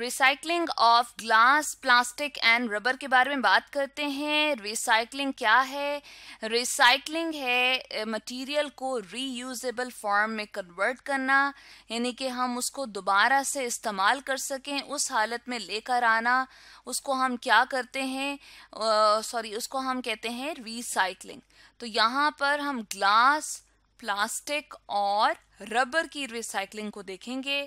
recycling of glass plastic and rubber के बारे में बात करते हैं रिसाइकलिंग क्या है रिसाइकलिंग है मटेरियल को रीयूजेबल फॉर्म में कन्वर्ट करना यानी कि हम उसको दोबारा से इस्तेमाल कर सकें उस हालत में लेकर आना उसको हम क्या करते हैं सॉरी उसको हम कहते हैं रिसाइकलिंग तो यहाँ पर हम ग्लास प्लास्टिक और रबर की रिसाइकलिंग को देखेंगे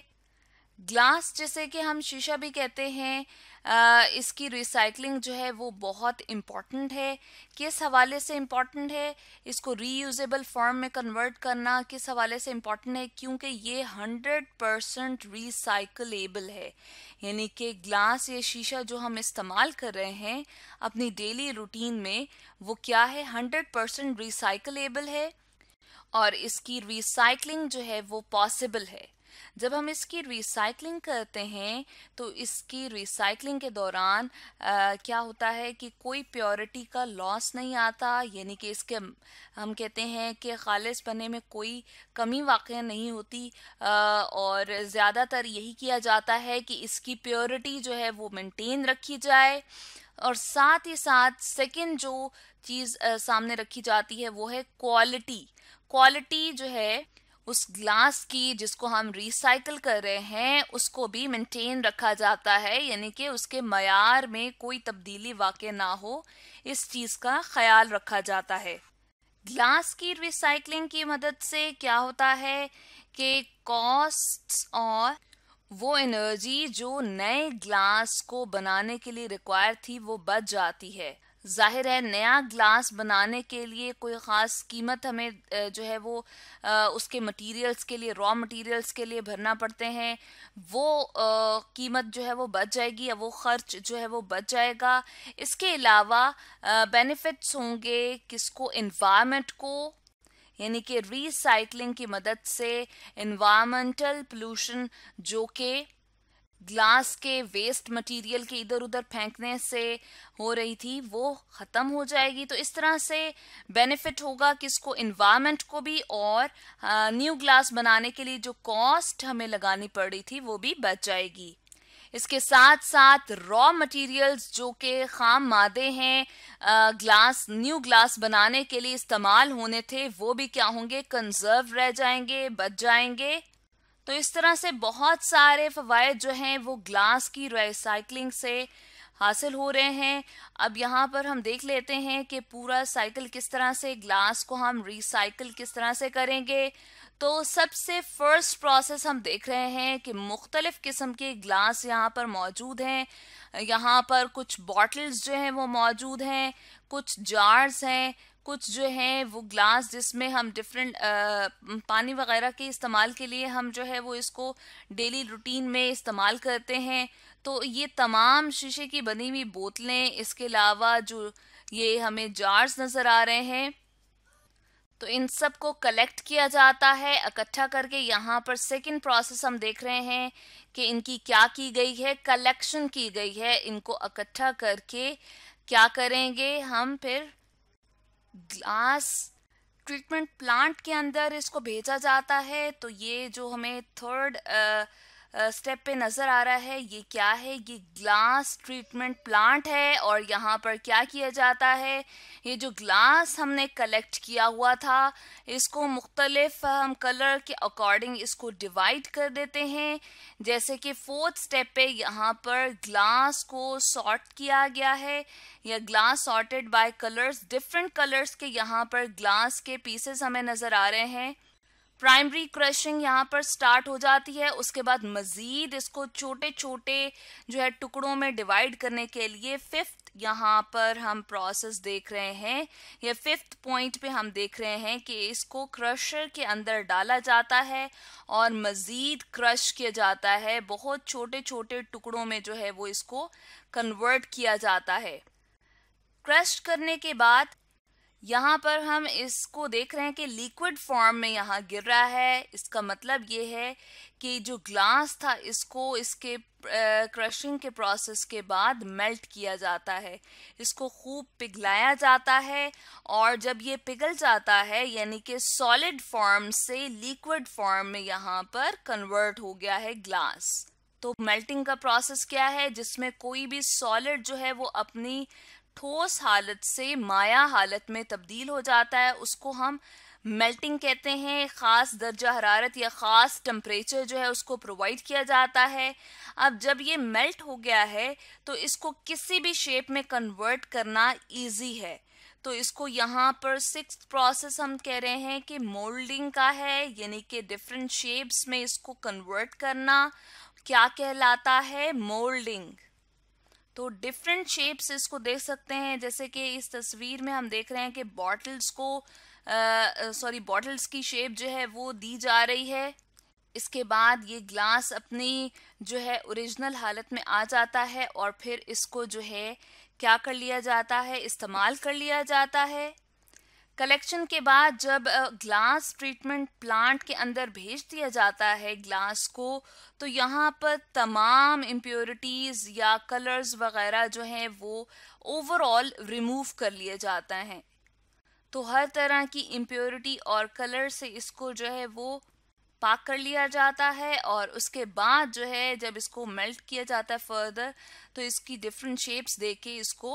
ग्लास जैसे कि हम शीशा भी कहते हैं आ, इसकी रिसाइकलिंग जो है वो बहुत इम्पॉर्टेंट है किस हवाले से इम्पॉर्टेंट है इसको रीयूजेबल फॉर्म में कन्वर्ट करना किस हवाले से इम्पॉर्टेंट है क्योंकि ये हंड्रेड परसेंट रिसाइकलेबल है यानी कि ग्लास या शीशा जो हम इस्तेमाल कर रहे हैं अपनी डेली रूटीन में वो क्या है हंड्रेड परसेंट रिसाइकलेबल है और इसकी रिसाइकलिंग जो है वो पॉसिबल है जब हम इसकी रिसाइकलिंग करते हैं तो इसकी रिसाइकलिंग के दौरान आ, क्या होता है कि कोई प्योरिटी का लॉस नहीं आता यानी कि इसके हम कहते हैं कि खालिस बनने में कोई कमी वाक़ नहीं होती आ, और ज़्यादातर यही किया जाता है कि इसकी प्योरिटी जो है वो मेंटेन रखी जाए और साथ ही साथ सेकंड जो चीज़ सामने रखी जाती है वो है क्वालिटी क्वालिटी जो है उस ग्लास की जिसको हम रिसाइकल कर रहे हैं उसको भी मेंटेन रखा जाता है यानी कि उसके मैार में कोई तब्दीली वाक़ ना हो इस चीज़ का ख्याल रखा जाता है ग्लास की रिसाइकलिंग की मदद से क्या होता है कि कॉस्ट और वो एनर्जी जो नए ग्लास को बनाने के लिए रिक्वायर थी वो बच जाती है जाहिर है नया ग्लास बनाने के लिए कोई ख़ास कीमत हमें जो है वो उसके मटेरियल्स के लिए रॉ मटेरियल्स के लिए भरना पड़ते हैं वो कीमत जो है वो बच जाएगी या वो ख़र्च जो है वो बच जाएगा इसके अलावा बेनिफिट्स होंगे किसको इन्वामेंट को यानी कि रिसाइकलिंग की मदद से इन्वायरमेंटल पोल्यूशन जो कि ग्लास के वेस्ट मटेरियल के इधर उधर फेंकने से हो रही थी वो ख़त्म हो जाएगी तो इस तरह से बेनिफिट होगा किसको इन्वायरमेंट को भी और न्यू ग्लास बनाने के लिए जो कॉस्ट हमें लगानी पड़ रही थी वो भी बच जाएगी इसके साथ साथ रॉ मटेरियल्स जो कि खाम मादे हैं ग्लास न्यू ग्लास बनाने के लिए इस्तेमाल होने थे वो भी क्या होंगे कंजर्व रह जाएंगे बच जाएंगे तो इस तरह से बहुत सारे फ़वाद जो हैं वो ग्लास की रिसाइकलिंग से हासिल हो रहे हैं अब यहाँ पर हम देख लेते हैं कि पूरा साइकिल किस तरह से ग्लास को हम रिसाइकिल किस तरह से करेंगे तो सबसे फर्स्ट प्रोसेस हम देख रहे हैं कि मुख्तलिफ़ किस्म के ग्लास यहाँ पर मौजूद हैं यहाँ पर कुछ बॉटल्स जो हैं वो मौजूद हैं कुछ जार्स हैं कुछ जो हैं वो ग्लास जिसमें हम डिफरेंट पानी वगैरह के इस्तेमाल के लिए हम जो है वो इसको डेली रूटीन में इस्तेमाल करते हैं तो ये तमाम शीशे की बनी हुई बोतलें इसके अलावा जो ये हमें जार्स नज़र आ रहे हैं तो इन सब को कलेक्ट किया जाता है इकट्ठा करके यहाँ पर सेकंड प्रोसेस हम देख रहे हैं कि इनकी क्या की गई है कलेक्शन की गई है इनको इकट्ठा करके क्या करेंगे हम फिर ग्लास ट्रीटमेंट प्लांट के अंदर इसको भेजा जाता है तो ये जो हमें थर्ड स्टेप पे नज़र आ रहा है ये क्या है ये ग्लास ट्रीटमेंट प्लांट है और यहाँ पर क्या किया जाता है ये जो ग्लास हमने कलेक्ट किया हुआ था इसको मुख्तलिफ हम कलर के अकॉर्डिंग इसको डिवाइड कर देते हैं जैसे कि फोर्थ स्टेप पे यहाँ पर ग्लास को सॉर्ट किया गया है या glass sorted by colours different colours के यहाँ पर ग्लास के पीसेस हमें नज़र आ रहे हैं प्राइमरी क्रशिंग यहाँ पर स्टार्ट हो जाती है उसके बाद मज़ीद इसको छोटे छोटे जो है टुकड़ों में डिवाइड करने के लिए फिफ्थ यहाँ पर हम प्रोसेस देख रहे हैं या फिफ्थ पॉइंट पे हम देख रहे हैं कि इसको क्रशर के अंदर डाला जाता है और मज़ीद क्रश किया जाता है बहुत छोटे छोटे टुकड़ों में जो है वो इसको कन्वर्ट किया जाता है क्रश करने के बाद यहाँ पर हम इसको देख रहे हैं कि लिक्विड फॉर्म में यहाँ गिर रहा है इसका मतलब ये है कि जो ग्लास था इसको इसके क्रशिंग के प्रोसेस के बाद मेल्ट किया जाता है इसको खूब पिघलाया जाता है और जब ये पिघल जाता है यानी कि सॉलिड फॉर्म से लिक्विड फॉर्म में यहाँ पर कन्वर्ट हो गया है ग्लास तो मेल्टिंग का प्रोसेस क्या है जिसमें कोई भी सॉलिड जो है वो अपनी ठोस हालत से माया हालत में तब्दील हो जाता है उसको हम मेल्टिंग कहते हैं ख़ास दर्जा हरारत या ख़ास टम्परेचर जो है उसको प्रोवाइड किया जाता है अब जब ये मेल्ट हो गया है तो इसको किसी भी शेप में कन्वर्ट करना इजी है तो इसको यहाँ पर सिक्स प्रोसेस हम कह रहे हैं कि मोल्डिंग का है यानी कि डिफरेंट शेप्स में इसको कन्वर्ट करना क्या कहलाता है मोल्डिंग तो डिफरेंट शेप्स इसको देख सकते हैं जैसे कि इस तस्वीर में हम देख रहे हैं कि बॉटल्स को सॉरी बॉटल्स की शेप जो है वो दी जा रही है इसके बाद ये ग्लास अपनी जो है ओरिजिनल हालत में आ जाता है और फिर इसको जो है क्या कर लिया जाता है इस्तेमाल कर लिया जाता है कलेक्शन के बाद जब ग्लास ट्रीटमेंट प्लांट के अंदर भेज दिया जाता है ग्लास को तो यहाँ पर तमाम इम्प्योरिटीज़ या कलर्स वगैरह जो हैं वो ओवरऑल रिमूव कर लिए जाता हैं तो हर तरह की इम्प्योरिटी और कलर से इसको जो है वो पाक कर लिया जाता है और उसके बाद जो है जब इसको मेल्ट किया जाता है फर्दर तो इसकी डिफरेंट शेप्स दे के इसको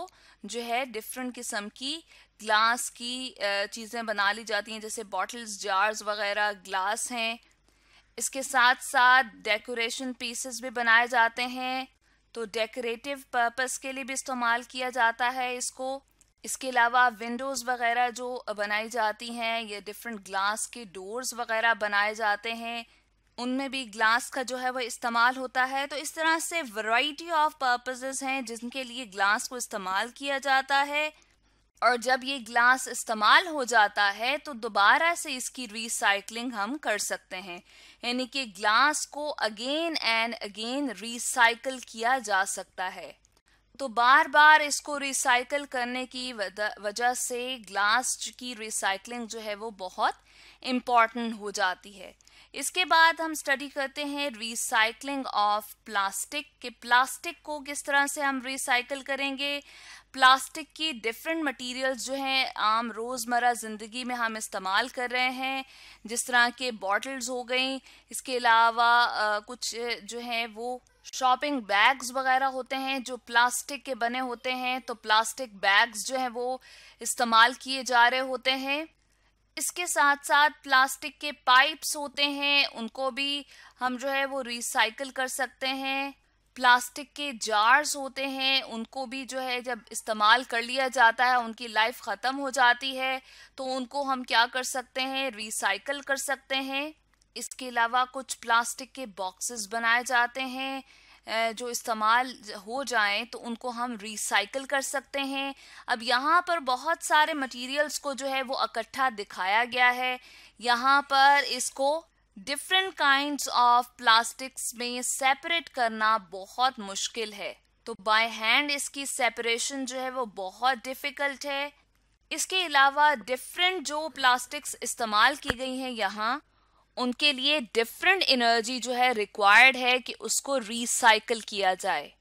जो है डिफरेंट किस्म की ग्लास की चीज़ें बना ली जाती हैं जैसे बॉटल्स जार्स वगैरह ग्लास हैं इसके साथ साथ डेकोरेशन पीसेस भी बनाए जाते हैं तो डेकोरेटिव पर्पस के लिए भी इस्तेमाल किया जाता है इसको इसके अलावा विंडोज़ वगैरह जो बनाई जाती हैं या डिफरेंट ग्लास के डोर्स वगैरह बनाए जाते हैं उनमें भी ग्लास का जो है वह इस्तेमाल होता है तो इस तरह से वैरायटी ऑफ पर्पसेस हैं जिनके लिए ग्लास को इस्तेमाल किया जाता है और जब ये ग्लास इस्तेमाल हो जाता है तो दोबारा से इसकी रिसाइकलिंग हम कर सकते हैं यानी कि ग्लास को अगेन एंड अगेन रिसाइकल किया जा सकता है तो बार बार इसको रिसाइकल करने की वजह से ग्लास की रिसाइकलिंग जो है वो बहुत इम्पॉर्टेंट हो जाती है इसके बाद हम स्टडी करते हैं रिसाइकलिंग ऑफ प्लास्टिक कि प्लास्टिक को किस तरह से हम रिसाइकल करेंगे प्लास्टिक की डिफरेंट मटेरियल्स जो हैं आम रोज़मर्रा ज़िंदगी में हम इस्तेमाल कर रहे हैं जिस तरह के बॉटल्स हो गई इसके अलावा कुछ जो हैं वो शॉपिंग बैग्स वगैरह होते हैं जो प्लास्टिक के बने होते हैं तो प्लास्टिक बैग्स जो हैं वो इस्तेमाल किए जा रहे होते हैं इसके साथ साथ प्लास्टिक के पाइप्स होते हैं उनको भी हम जो है वो रिसाइकल कर सकते हैं प्लास्टिक के जार्स होते हैं उनको भी जो है जब इस्तेमाल कर लिया जाता है उनकी लाइफ ख़त्म हो जाती है तो उनको हम क्या कर सकते हैं रिसाइकल कर सकते हैं इसके अलावा कुछ प्लास्टिक के बॉक्सेस बनाए जाते हैं जो इस्तेमाल हो जाएं तो उनको हम रिसाइकल कर सकते हैं अब यहाँ पर बहुत सारे मटेरियल्स को जो है वो इकट्ठा दिखाया गया है यहाँ पर इसको डिफरेंट काइंड्स ऑफ प्लास्टिक्स में सेपरेट करना बहुत मुश्किल है तो बाय हैंड इसकी सेपरेशन जो है वो बहुत डिफ़िकल्ट है इसके अलावा डिफरेंट जो प्लास्टिक्स इस्तेमाल की गई हैं यहाँ उनके लिए डिफरेंट एनर्जी जो है रिक्वायर्ड है कि उसको रिसाइकल किया जाए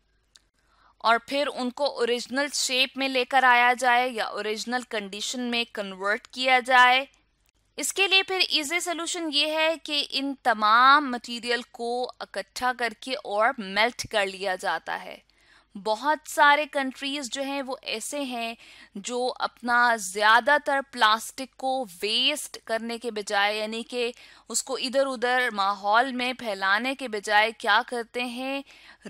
और फिर उनको ओरिजिनल शेप में लेकर आया जाए या ओरिजिनल कंडीशन में कन्वर्ट किया जाए इसके लिए फिर इजी सोल्यूशन ये है कि इन तमाम मटेरियल को इकट्ठा करके और मेल्ट कर लिया जाता है बहुत सारे कंट्रीज जो हैं वो ऐसे हैं जो अपना ज़्यादातर प्लास्टिक को वेस्ट करने के बजाय यानी कि उसको इधर उधर माहौल में फैलाने के बजाय क्या करते हैं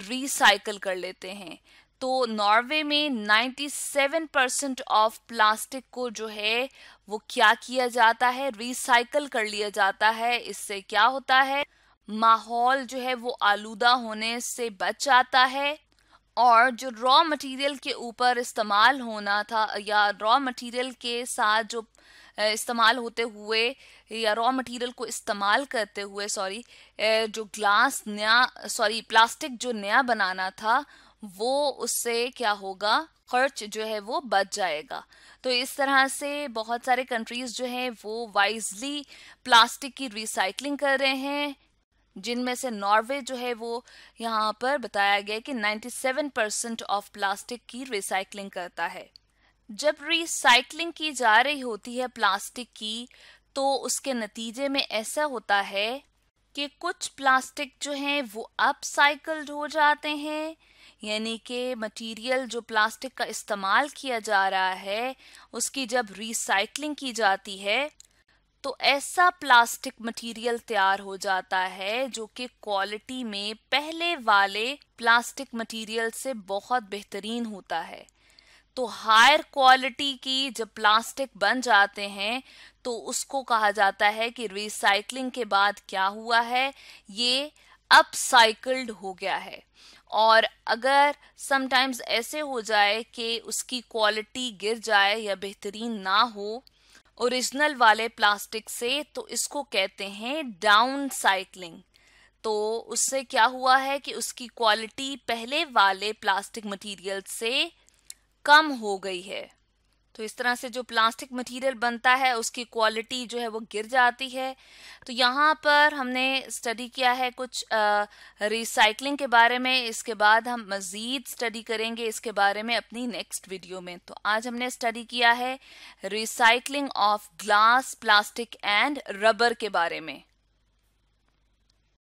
रिसाइकल कर लेते हैं तो नॉर्वे में 97 परसेंट ऑफ प्लास्टिक को जो है वो क्या किया जाता है रिसाइकल कर लिया जाता है इससे क्या होता है माहौल जो है वो आलूदा होने से बच जाता है और जो रॉ मटेरियल के ऊपर इस्तेमाल होना था या रॉ मटेरियल के साथ जो इस्तेमाल होते हुए या रॉ मटेरियल को इस्तेमाल करते हुए सॉरी जो ग्लास नया सॉरी प्लास्टिक जो नया बनाना था वो उससे क्या होगा खर्च जो है वो बच जाएगा तो इस तरह से बहुत सारे कंट्रीज जो हैं वो वाइजली प्लास्टिक की रिसाइकलिंग कर रहे हैं जिनमें से नॉर्वे जो है वो यहाँ पर बताया गया कि 97 परसेंट ऑफ प्लास्टिक की रिसाइकलिंग करता है जब रिसाइकलिंग की जा रही होती है प्लास्टिक की तो उसके नतीजे में ऐसा होता है कि कुछ प्लास्टिक जो हैं वो अपसाइकल्ड हो जाते हैं यानी कि मटेरियल जो प्लास्टिक का इस्तेमाल किया जा रहा है उसकी जब रिसाइकलिंग की जाती है तो ऐसा प्लास्टिक मटेरियल तैयार हो जाता है जो कि क्वालिटी में पहले वाले प्लास्टिक मटेरियल से बहुत बेहतरीन होता है तो हायर क्वालिटी की जब प्लास्टिक बन जाते हैं तो उसको कहा जाता है कि रिसाइकलिंग के बाद क्या हुआ है ये अपसाइकल्ड हो गया है और अगर समटाइम्स ऐसे हो जाए कि उसकी क्वालिटी गिर जाए या बेहतरीन ना हो ओरिजिनल वाले प्लास्टिक से तो इसको कहते हैं डाउन साइक्लिंग तो उससे क्या हुआ है कि उसकी क्वालिटी पहले वाले प्लास्टिक मटेरियल से कम हो गई है तो इस तरह से जो प्लास्टिक मटेरियल बनता है उसकी क्वालिटी जो है वो गिर जाती है तो यहाँ पर हमने स्टडी किया है कुछ रिसाइकलिंग के बारे में इसके बाद हम मज़ीद स्टडी करेंगे इसके बारे में अपनी नेक्स्ट वीडियो में तो आज हमने स्टडी किया है recycling of glass plastic and rubber के बारे में